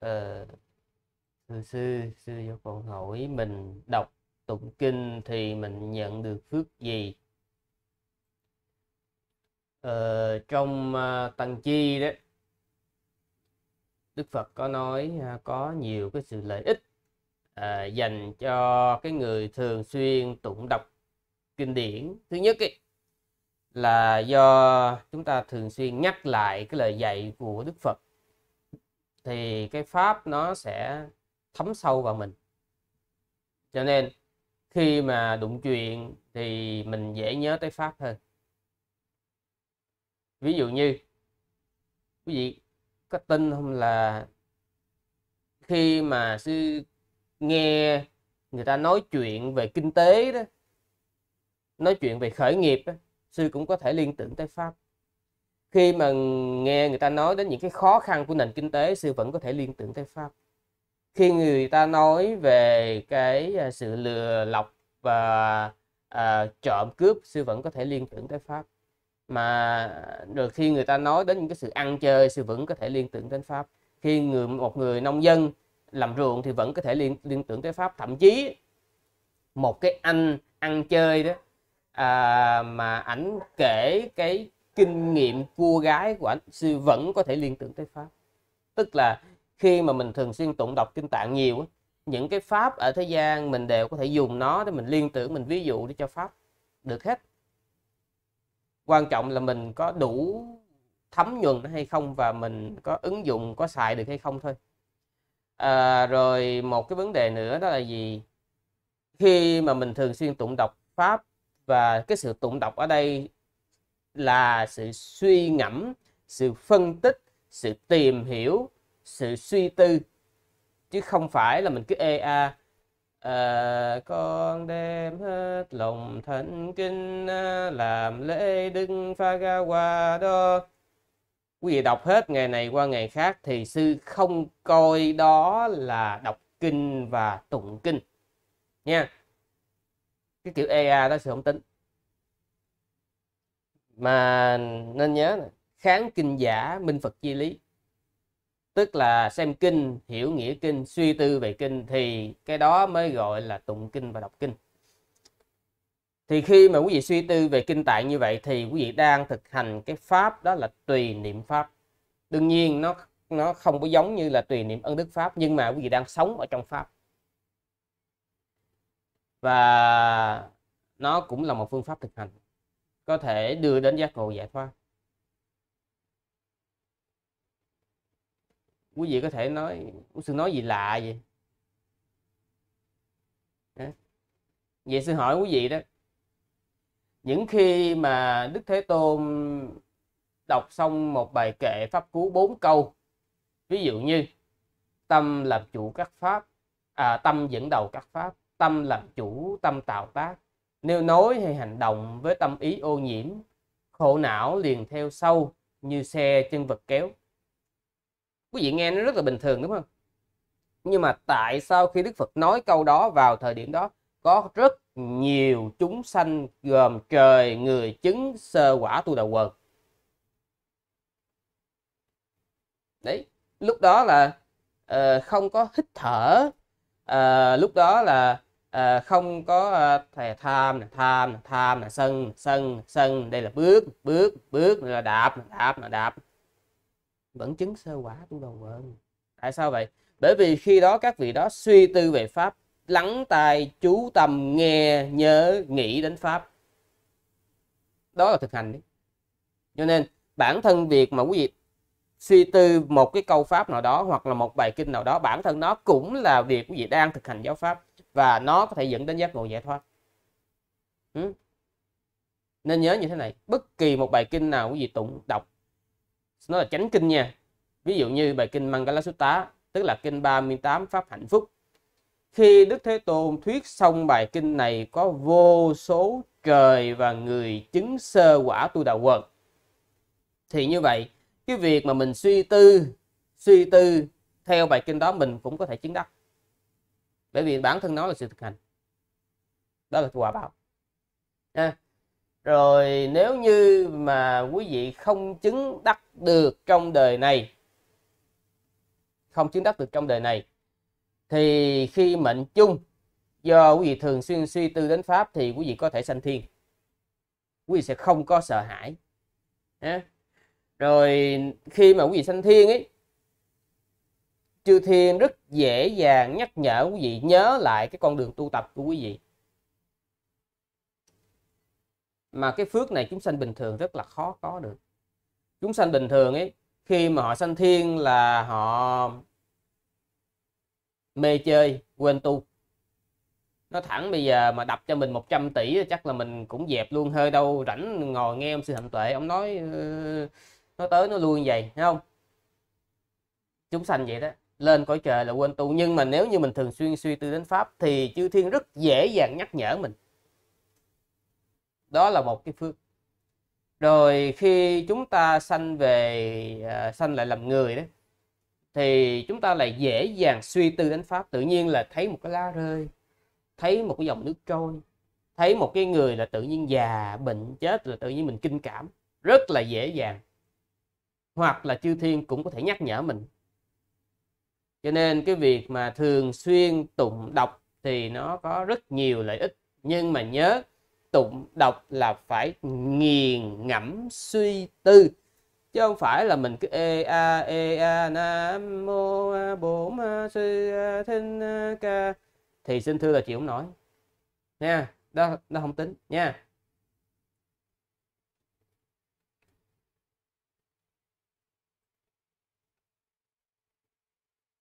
ờ, thưa sư sư cho con hỏi mình đọc tụng kinh thì mình nhận được phước gì ờ, trong uh, tăng chi đó đức phật có nói à, có nhiều cái sự lợi ích à, dành cho cái người thường xuyên tụng đọc kinh điển thứ nhất ấy, là do chúng ta thường xuyên nhắc lại cái lời dạy của đức phật thì cái pháp nó sẽ thấm sâu vào mình cho nên khi mà đụng chuyện thì mình dễ nhớ tới pháp hơn ví dụ như quý vị có tin không là khi mà sư nghe người ta nói chuyện về kinh tế đó nói chuyện về khởi nghiệp đó, sư cũng có thể liên tưởng tới pháp khi mà nghe người ta nói đến những cái khó khăn của nền kinh tế sư vẫn có thể liên tưởng tới pháp khi người ta nói về cái à, sự lừa lọc và à, trộm cướp sư vẫn có thể liên tưởng tới pháp mà rồi khi người ta nói đến những cái sự ăn chơi sư vẫn có thể liên tưởng đến pháp khi người một người nông dân làm ruộng thì vẫn có thể liên liên tưởng tới pháp thậm chí một cái anh ăn chơi đó à, mà ảnh kể cái kinh nghiệm cua gái của anh sư vẫn có thể liên tưởng tới pháp tức là khi mà mình thường xuyên tụng đọc kinh tạng nhiều những cái pháp ở thế gian mình đều có thể dùng nó để mình liên tưởng mình ví dụ để cho pháp được hết quan trọng là mình có đủ thấm nhuần hay không và mình có ứng dụng có xài được hay không thôi à, rồi một cái vấn đề nữa đó là gì khi mà mình thường xuyên tụng đọc pháp và cái sự tụng đọc ở đây là sự suy ngẫm sự phân tích sự tìm hiểu sự suy tư chứ không phải là mình cứ ê a à, con đem hết lòng thánh kinh ờ, làm lễ đức pha ga qua đó quý vị đọc hết ngày này qua ngày khác thì sư không coi đó là đọc kinh và tụng kinh nha cái kiểu ea đó sư không tính mà nên nhớ này, kháng kinh giả minh phật chi lý tức là xem kinh hiểu nghĩa kinh suy tư về kinh thì cái đó mới gọi là tụng kinh và đọc kinh thì khi mà quý vị suy tư về kinh tạng như vậy thì quý vị đang thực hành cái pháp đó là tùy niệm pháp đương nhiên nó nó không có giống như là tùy niệm ân đức pháp nhưng mà quý vị đang sống ở trong pháp và nó cũng là một phương pháp thực hành có thể đưa đến giác ngộ giải thoát quý vị có thể nói sư nói gì lạ vậy vậy sư hỏi quý vị đó những khi mà đức thế tôn đọc xong một bài kệ pháp cú bốn câu ví dụ như tâm làm chủ các pháp à, tâm dẫn đầu các pháp tâm làm chủ tâm tạo tác nếu nói hay hành động với tâm ý ô nhiễm, khổ não liền theo sâu như xe chân vật kéo. Quý vị nghe nó rất là bình thường đúng không? Nhưng mà tại sao khi Đức Phật nói câu đó vào thời điểm đó có rất nhiều chúng sanh gồm trời, người, chứng, sơ quả tu đầu quần. Đấy, lúc đó là uh, không có hít thở, uh, lúc đó là Ờ, không có ờ, tham thè tham tham tham là sân sân sân đây là bước bước bước là đạp đạp là đạp vẫn chứng sơ quả tu đầu quên tại sao vậy bởi vì khi đó các vị đó suy tư về pháp lắng tai chú tâm nghe nhớ nghĩ đến pháp đó là thực hành đấy cho nên bản thân việc mà quý vị suy tư một cái câu pháp nào đó hoặc là một bài kinh nào đó bản thân nó cũng là việc quý vị đang thực hành giáo pháp và nó có thể dẫn đến giác ngộ giải thoát ừ. nên nhớ như thế này bất kỳ một bài kinh nào quý vị tụng đọc nó là chánh kinh nha ví dụ như bài kinh Mangala Sutta tức là kinh 38 pháp hạnh phúc khi Đức Thế Tôn thuyết xong bài kinh này có vô số trời và người chứng sơ quả tu đạo quần thì như vậy cái việc mà mình suy tư suy tư theo bài kinh đó mình cũng có thể chứng đắc bởi vì bản thân nó là sự thực hành đó là quả báo à, rồi nếu như mà quý vị không chứng đắc được trong đời này không chứng đắc được trong đời này thì khi mệnh chung do quý vị thường xuyên suy tư đến pháp thì quý vị có thể sanh thiên quý vị sẽ không có sợ hãi à, rồi khi mà quý vị sanh thiên ấy chư thiên rất dễ dàng nhắc nhở quý vị nhớ lại cái con đường tu tập của quý vị mà cái phước này chúng sanh bình thường rất là khó có được chúng sanh bình thường ấy khi mà họ sanh thiên là họ mê chơi quên tu nó thẳng bây giờ mà đập cho mình 100 tỷ chắc là mình cũng dẹp luôn hơi đâu rảnh ngồi nghe ông sư hạnh tuệ ông nói nó tới nó lui như vậy thấy không chúng sanh vậy đó lên cõi trời là quên tu nhưng mà nếu như mình thường xuyên suy tư đến pháp thì chư thiên rất dễ dàng nhắc nhở mình đó là một cái phước rồi khi chúng ta sanh về à, sanh lại làm người đó thì chúng ta lại dễ dàng suy tư đến pháp tự nhiên là thấy một cái lá rơi thấy một cái dòng nước trôi thấy một cái người là tự nhiên già bệnh chết là tự nhiên mình kinh cảm rất là dễ dàng hoặc là chư thiên cũng có thể nhắc nhở mình cho nên cái việc mà thường xuyên tụng đọc thì nó có rất nhiều lợi ích nhưng mà nhớ tụng đọc là phải nghiền ngẫm suy tư chứ không phải là mình cứ e a e a nam mô a bổn ma sư a thinh ca thì xin thưa là chịu không nổi nha đó nó không tính nha